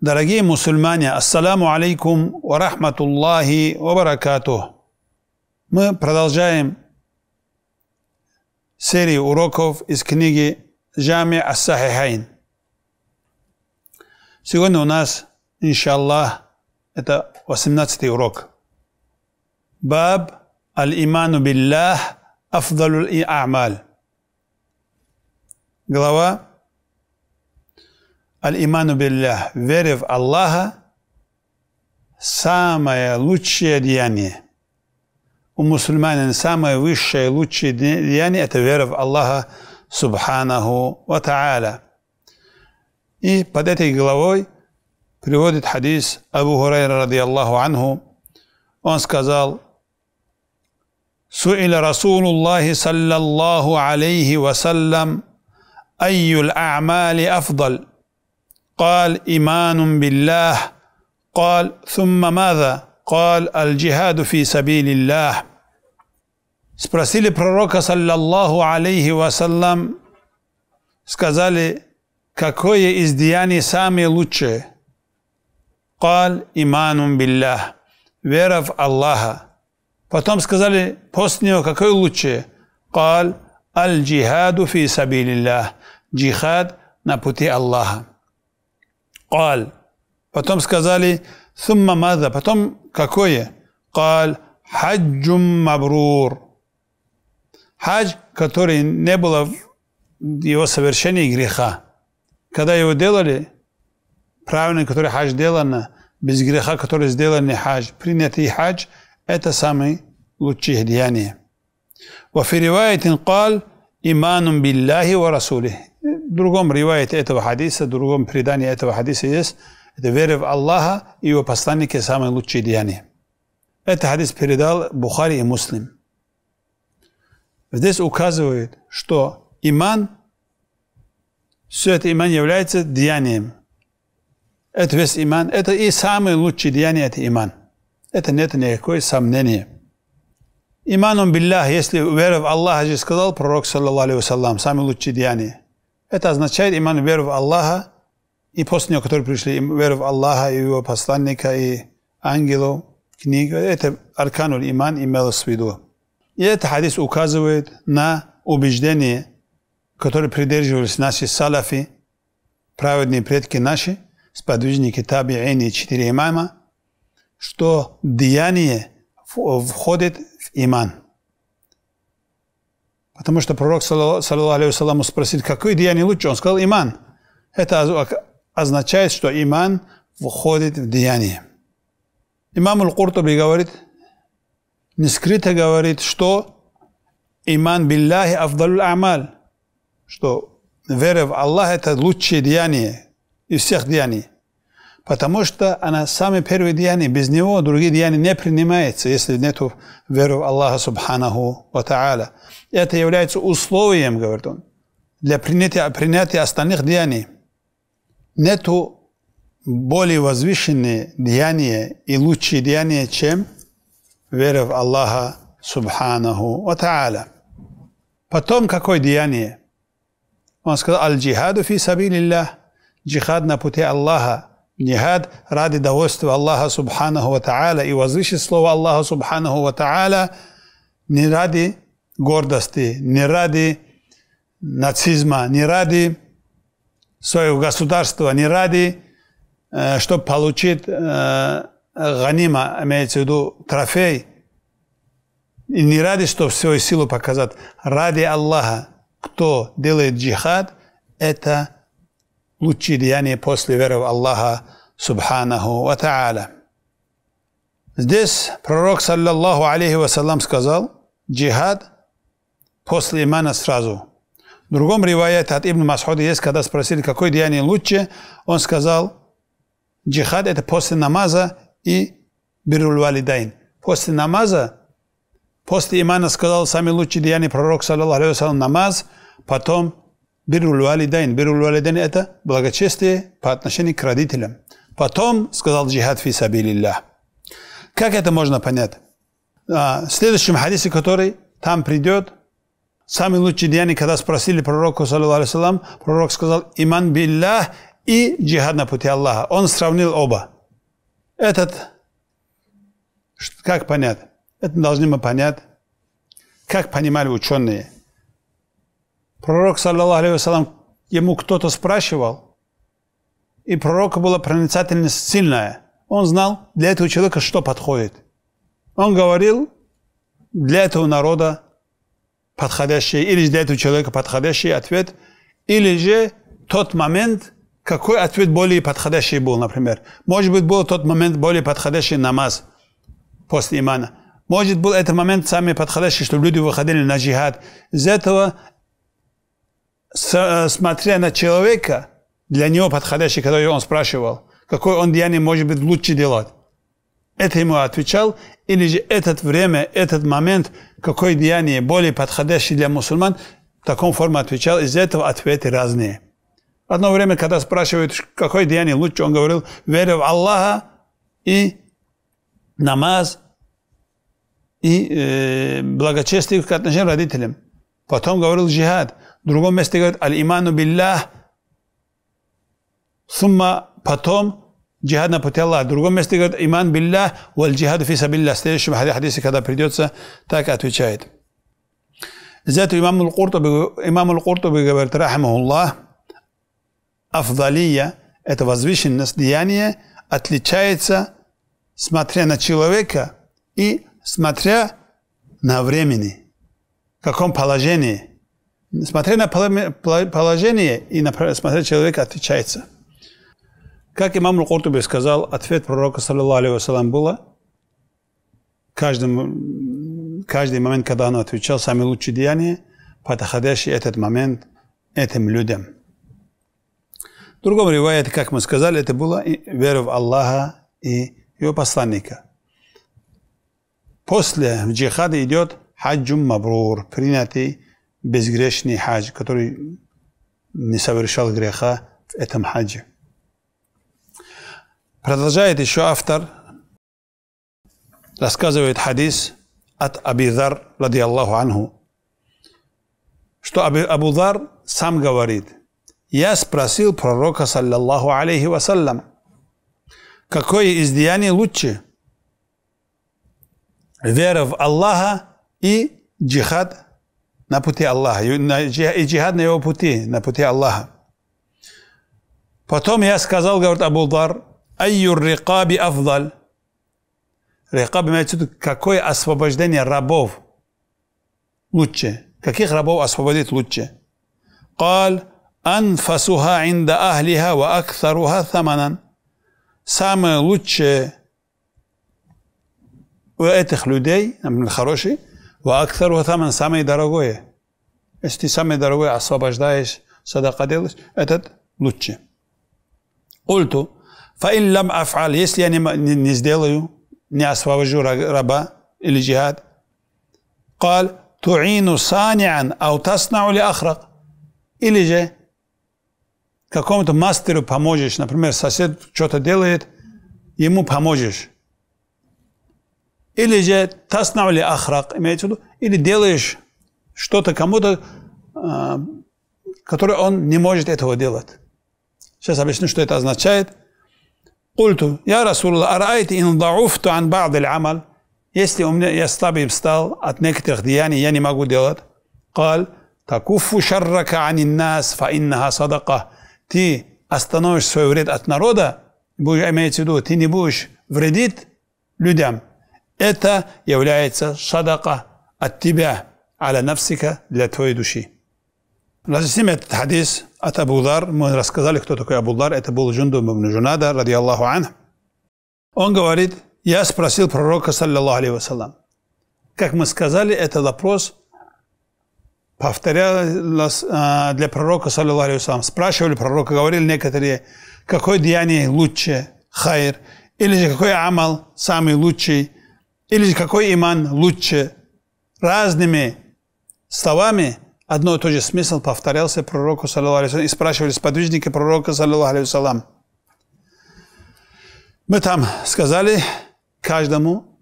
Дорогие мусульмане, ассаламу алейкум ва рахматуллахи ва баракату. Мы продолжаем серию уроков из книги «Жами Ас-Сахихайн». Сегодня у нас, иншаллах, это 18 урок. Баб «Аль-Иману Биллах Афдалу Амаль». Глава Аль-Иману Биллях, вере в Аллаха, самое лучшее деяние. У мусульманин самое высшее и лучшее деяние – это вера в Аллаха Субханаху Ва Та'аля. И под этой главой приводит хадис Абу Хурайра, радиаллаху анху. Он сказал, سئل رسول الله صلى الله عليه وسلم أي الأعمال أفضل قال ايمان بالله قال ثم ماذا قال الجهاد في سبيل الله Спросили пророка, саллаллаху алейхи вассалам, сказали, какое из деяний самое лучшее? Кал иманум биллях, вера в Аллаха. Потом сказали, после него какое лучшее? Кал аль джихаду фи сабилиллях, джихад на пути Аллаха. "قال، Потом сказали «Сумма маза». Потом какое? "قال, "حج مبرور, "حج, который не было его совершении греха. Когда его делали, правильный, который хадж делано, без греха, который сделан не хадж, принятый хадж, это самые лучшие деяния. وفي رواية قال إيمان بالله ورسوله другом ривайте этого хадиса, в другом предании этого хадиса есть, это вера в Аллаха и его посланники самые лучшие деяния. Этот хадис передал Бухари и Муслим. Здесь указывает, что иман, все это иман является деянием. Это весь иман, это и самые лучшие деяние, это иман. Это нет никакой сомнения. Иманом Биллах, если вера в Аллаха, же сказал пророк, саллаллаху алейхи вассалам самые лучшие деяние. Это означает иман веру в Аллаха, и после него, которые пришли, веру в Аллаха, и его посланника, и ангелов, книг. Это арканул иман имелось в виду. И этот хадис указывает на убеждение, которое придерживались наши салафи, праведные предки наши, сподвижники табиини и четыре имама, что деяние входит в иман – Потому что пророк, саллаху алейхи спросил, какое деяние лучше? Он сказал, иман. Это означает, что иман входит в деяние. Имам Аль-Куртуби говорит, не скрыто говорит, что иман билляхи афдалюл амаль, что вера в Аллах это лучшее деяние из всех деяний. Потому что она самое первое деяние. Без него другие деяния не принимаются, если нет веры в Аллаха Субханаху Ва Та'аля. Это является условием, говорит он, для принятия, принятия остальных деяний. Нету более возвышенные деяния и лучшие деяния, чем вера в Аллаха Субханаху Ва Та'аля. Потом какое деяние? Он сказал, «Аль-джихаду фи сабилиллах» – «Джихад на пути Аллаха» Нихад ради довольства Аллаха Субханаху Ва Та'аля и возвысить слово Аллаха Субханаху Ва Та'аля не ради гордости, не ради нацизма, не ради своего государства, не ради, э, чтобы получить э, ганима, имеется в виду трофей, и не ради, чтобы свою силу показать, ради Аллаха, кто делает джихад, это лучшие деяния после веры в Аллаха Субханаху Ва Та'аля. Здесь пророк, саллаллаху алейхи вассалам, сказал, джихад после имана сразу. В другом риваяте от Ибн Масхуда есть, когда спросили, какое деяние лучше, он сказал, джихад это после намаза и бируль валидайн. После намаза, после имана сказал, самый лучший деяние пророк, саллаллаху алейхи вассалам, намаз, потом бирруль валидайн, бирруль валидайн – это благочестие по отношению к родителям. Потом сказал джихад фи сабилилля. Как это можно понять? А, в следующем хадисе, который там придет, самые лучшие деяние, когда спросили пророку, саллиллаху пророк сказал «Иман биллях» и «Джихад на пути Аллаха». Он сравнил оба. Этот, как понять? Это должны мы понять, как понимали ученые – Пророк, саллиллаху алейхи вассалам, ему кто-то спрашивал, и пророка была проницательность сильная. Он знал для этого человека, что подходит. Он говорил для этого народа подходящий, или для этого человека подходящий ответ, или же тот момент, какой ответ более подходящий был, например. Может быть, был тот момент более подходящий намаз после имана. Может, был этот момент самый подходящий, чтобы люди выходили на джихад. Из этого Э, смотря на человека, для него подходящий, который он спрашивал, какое он деяние может быть лучше делать. Это ему отвечал, или же этот время, этот момент, какое деяние более подходящее для мусульман, в таком форме отвечал. Из этого ответы разные. Одно время, когда спрашивают, какое деяние лучше, он говорил, вера в Аллаха и намаз, и э, благочестие к отношению родителям. Потом говорил джихад. В другом месте говорит «Аль-иману биллях» «Сумма» потом джихад на пути Аллаха. В другом месте говорит «Иман биллях» «Валь джихаду фиса биллях». В следующем хадисе, когда придется, так отвечает. Зато этого имам Аль-Куртуби, имам Аль-Куртуби говорит «Рахмахуллах» «Афдалия» – это возвышенность деяния, отличается, смотря на человека и смотря на времени, в каком положении. Смотря на положение и на, смотря человек отличается. Как имам Рукуртуби сказал, ответ пророка, саллиллаху алейхи было, каждым, каждый момент, когда он отвечал, самые лучшие деяния, подходящие этот момент этим людям. В другом риваете, как мы сказали, это было вера в Аллаха и его посланника. После джихада идет хаджум мабрур, принятый безгрешный хадж, который не совершал греха в этом хадже. Продолжает еще автор, рассказывает хадис от Абидар, ради Аллаху анху, что Абудар сам говорит, я спросил пророка, саллаллаху алейхи вассалям, какое из деяний лучше? Вера в Аллаха и джихад na puti Allaha. И джихад на его пути, на пути Аллаха. Потом я сказал, говорит Абу Дар, «Айюр рикаби афдаль». Рикаб имеет в виду, какое освобождение рабов лучше. Каких рабов освободить лучше? Кал, «Анфасуха инда ахлиха ва аксаруха саманан». Самое лучшее у этих людей, хорошие, во аксару саман, самое дорогое. Если ты самое дорогое освобождаешь, садака делаешь, этот лучше. Ульту, фаин лам афаль, если я не, не, не сделаю, не освобожу раба или джихад, قال تعين صانعا أو تصنع لأخرق или же какому-то мастеру поможешь, например, сосед что-то делает, ему поможешь. Или же таснавли ахрак, имеется в виду, или делаешь что-то кому-то, а, которое он не может этого делать. Сейчас объясню, что это означает. Культу, я Расулла, арайте ин дауфту ан ба'д амал. Если у меня, я слабым стал от некоторых деяний, я не могу делать. Кал, такуфу шаррака анин нас, фа иннаха садака. Ты остановишь свой вред от народа, будешь, имеется в виду, ты не будешь вредить людям, это является шадака от тебя, аля нафсика для твоей души. Разъясним этот хадис от Абу Мы рассказали, кто такой Абу Это был Джундум ибн Джунада, ради Аллаху ан. Он говорит, я спросил пророка, саллиллаху алейхи вассалам. Как мы сказали, этот вопрос повторялось а, для пророка, саллиллаху алейхи вассалам. Спрашивали пророка, говорили некоторые, какое деяние лучше, хайр, или же какой амал самый лучший, или какой иман лучше? Разными словами одно и то же смысл повторялся пророку, саллиллаху и спрашивали сподвижники пророка, саллиллаху алейхи Мы там сказали каждому,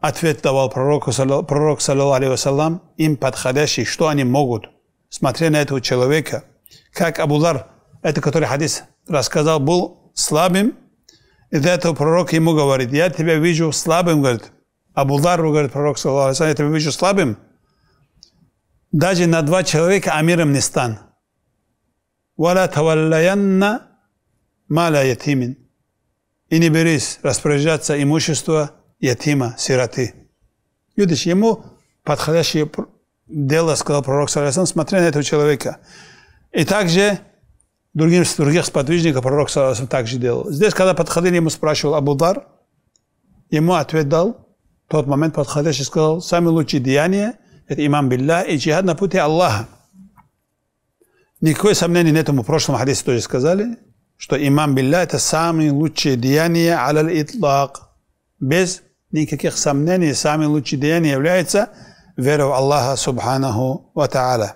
ответ давал пророку, пророк, саллиллаху им подходящий, что они могут, смотря на этого человека. Как Абулар, это который хадис рассказал, был слабым, и до этого пророк ему говорит, я тебя вижу слабым, говорит. Абулдару, говорит пророк, я тебя вижу слабым. Даже на два человека амиром не стан. Вала таваллаянна маля ятимин. И не берись распоряжаться имущество ятима, сироты. Видишь, ему подходящее дело, сказал пророк, смотря на этого человека. И также другим, других сподвижников пророк также делал. Здесь, когда подходили, ему спрашивал Абудар, ему ответ дал, в тот момент подходящий сказал, самые лучшие деяния – это имам билля и джихад на пути Аллаха. Никакой сомнений нет, мы в прошлом хадисе тоже сказали, что имам билля – это самые лучшие деяния алал итлак. Без никаких сомнений, самые лучшие деяния являются вера в Аллаха Субханаху Ва Та'аля.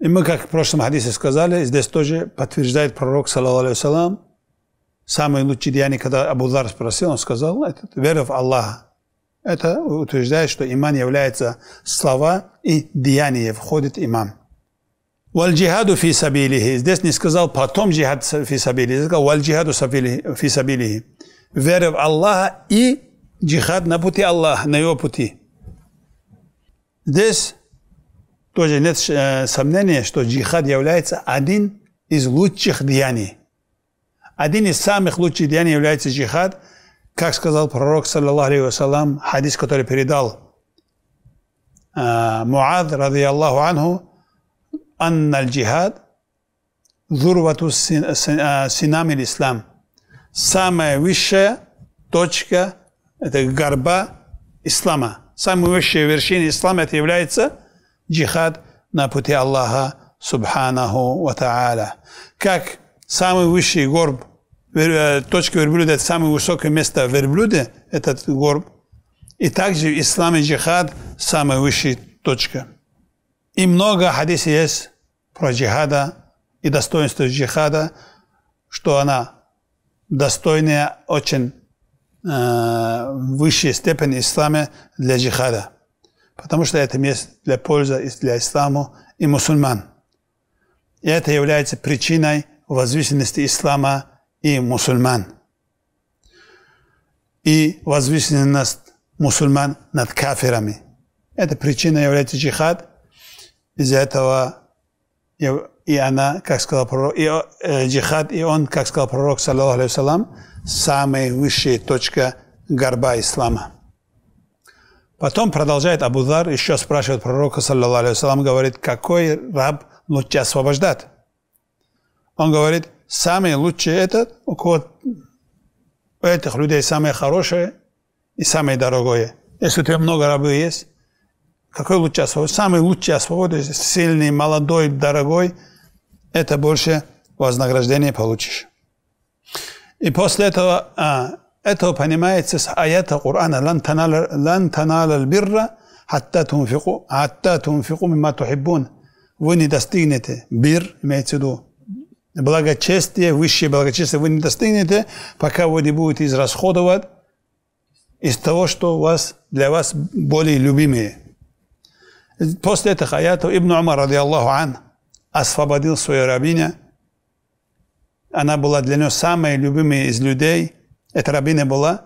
И мы, как в прошлом хадисе сказали, здесь тоже подтверждает пророк, салам самый лучший деяние, когда Абу Дар спросил, он сказал, это вера в Аллаха. Это утверждает, что иман является слова и деяние, входит имам. Валь джихаду фи сабилихи. Здесь не сказал потом джихад фи сабилихи, сказал валь джихаду фи сабилихи. Вера в Аллаха и джихад на пути Аллаха, на его пути. Здесь тоже нет э, сомнения, что джихад является один из лучших деяний. Один из самых лучших деяний является джихад, как сказал пророк, саллаллаху алейхи хадис, который передал э, Муад, ради Аллаху анху, анна джихад, зурвату э, синам ислам. Самая высшая точка, это горба ислама. Самая высшая вершина ислама это является – джихад на пути Аллаха Субханаху Ва Та'аля. Как самый высший горб, точка верблюда – это самое высокое место верблюда, этот горб. И также в исламе джихад – самая высшая точка. И много хадисов есть про джихада и достоинство джихада, что она достойная очень э, высшей степени ислама для джихада – потому что это место для пользы и для ислама и мусульман. И это является причиной возвышенности ислама и мусульман. И возвышенность мусульман над кафирами. Эта причина является джихад. Из-за этого и она, как сказал пророк, и э, джихад, и он, как сказал пророк, саллаху алейхи самая высшая точка горба ислама. Потом продолжает Абузар, еще спрашивает пророка, саллиллаху алейхи говорит, какой раб лучше освобождать? Он говорит, самый лучший этот, у кого у этих людей самое хорошее и самое дорогое. Если у тебя много рабы есть, какой лучше освободить? Самый лучший освободить, сильный, молодой, дорогой, это больше вознаграждение получишь. И после этого а, أتوا بنماية آيات القرآن لن تنال لن تنال البر حتى تنفقوا حتى تنفقوا مما تحبون вы не достигнете бир, имеется в виду благочестие, высшее благочестие вы не достигнете, пока вы не будете израсходовать из того, что у вас, для вас более любимые. После этих аятов Ибн Умар, ради Аллаху ан, освободил свою рабиня. Она была для него самой любимой из людей. Это Рабина была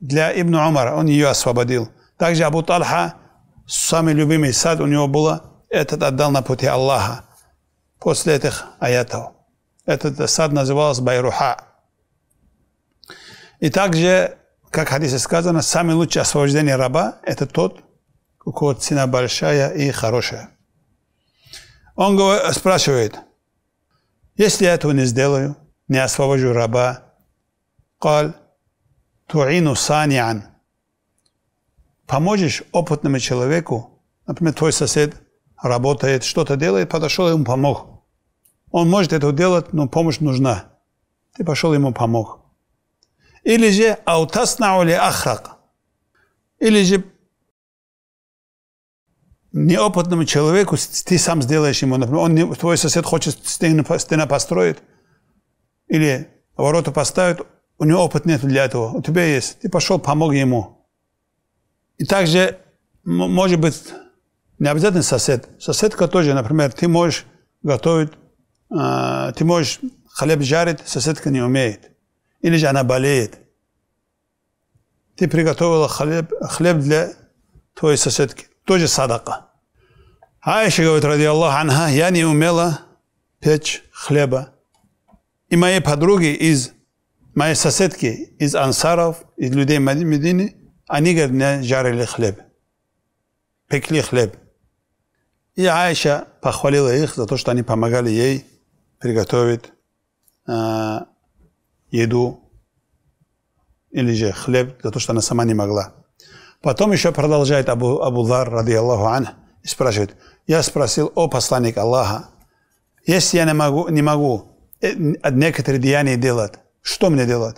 для Ибн Умара. Он ее освободил. Также Абу Талха, самый любимый сад у него был этот отдал на пути Аллаха. После этих аятов. Этот сад назывался Байруха. И также, как в хадисе сказано, самый лучший освобождение раба – это тот, у кого цена большая и хорошая. Он спрашивает, если я этого не сделаю, не освобожу раба, قال «Туину саниан» – «Поможешь опытному человеку?» Например, твой сосед работает, что-то делает, подошел, ему помог. Он может это делать, но помощь нужна. Ты пошел, ему помог. Или же «Аутаснаули ахрак» Или же неопытному человеку ты сам сделаешь ему. Например, он, твой сосед хочет стену, стена построить или ворота поставить у него опыт нет для этого, у тебя есть, ты пошел, помог ему. И также, может быть, не обязательно сосед, соседка тоже, например, ты можешь готовить, э, ты можешь хлеб жарить, соседка не умеет, или же она болеет. Ты приготовила хлеб, хлеб для твоей соседки, тоже садака. Аиша говорит, ради Аллаха, анха, я не умела печь хлеба. И моей подруге из Мои соседки из ансаров, из людей Медины, они, говорят, мне жарили хлеб, пекли хлеб. И Аиша похвалила их за то, что они помогали ей приготовить э, еду или же хлеб, за то, что она сама не могла. Потом еще продолжает Абу, Абу Дар, ради Аллаху ан, и спрашивает, я спросил, о посланник Аллаха, если я не могу, не могу некоторые деяния делать, что мне делать?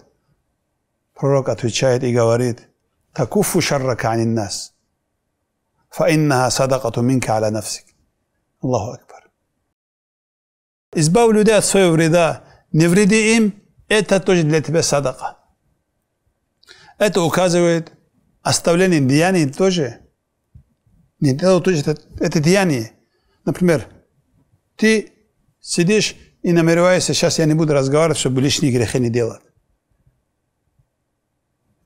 Пророк отвечает и говорит, «Такуфу шаррака анин нас, иннаха садакату минка аля нафсик». Аллаху Акбар. Избавь людей от своего вреда, не вреди им, это тоже для тебя садака. Это указывает оставление деяний тоже. Не это, тоже, это, это деяние. Например, ты сидишь и намереваюсь, сейчас а я не буду разговаривать, чтобы лишние грехи не делать.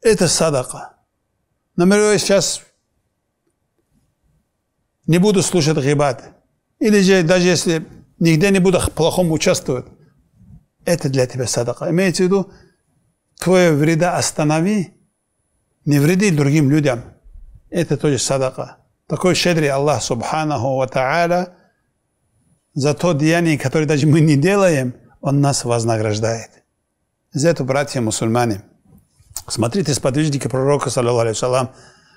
Это садака. Намереваюсь сейчас не буду слушать гибат. Или же даже если нигде не буду плохом участвовать, это для тебя садака. Имеется в виду, твое вреда останови, не вреди другим людям. Это тоже садака. Такой щедрый Аллах Субханаху Ва Та'аля – за то деяние, которое даже мы не делаем, Он нас вознаграждает. За это, братья мусульмане, смотрите, сподвижники пророка, саллиллаху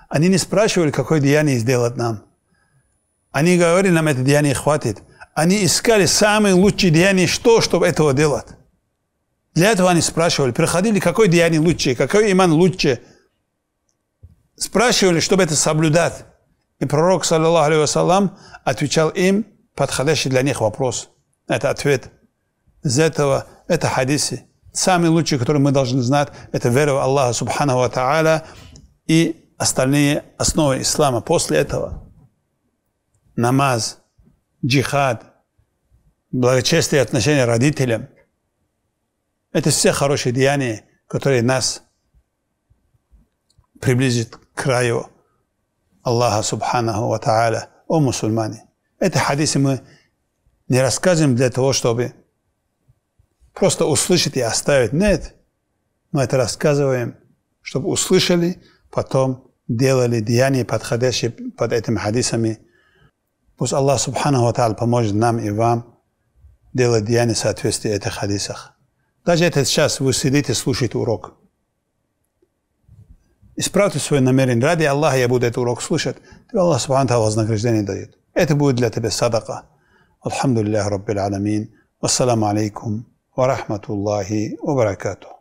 они не спрашивали, какое деяние сделать нам. Они говорили, нам это деяние хватит. Они искали самые лучшие деяния, что, чтобы этого делать. Для этого они спрашивали, приходили, какое деяние лучше, какой иман лучше. Спрашивали, чтобы это соблюдать. И пророк, саллиллаху алейхи отвечал им, подходящий для них вопрос. Это ответ. Из этого это хадисы. Самый лучший, который мы должны знать, это вера в Аллаха Субхану Ва Та'аля и остальные основы ислама. После этого намаз, джихад, благочестие отношения родителям. Это все хорошие деяния, которые нас приблизит к краю Аллаха Субхану Ва Та'аля. О мусульмане! Это хадисы мы не рассказываем для того, чтобы просто услышать и оставить. Нет, мы это рассказываем, чтобы услышали, потом делали деяния, подходящие под этими хадисами. Пусть Аллах Субхану Ва поможет нам и вам делать деяния в соответствии этих хадисах. Даже это сейчас вы сидите, слушаете урок. Исправьте свой намерение. Ради Аллаха я буду этот урок слушать. Аллах Субхану вознаграждение дает. اتبود لتب تبقى صدقة والحمد لله رب العالمين والسلام عليكم ورحمة الله وبركاته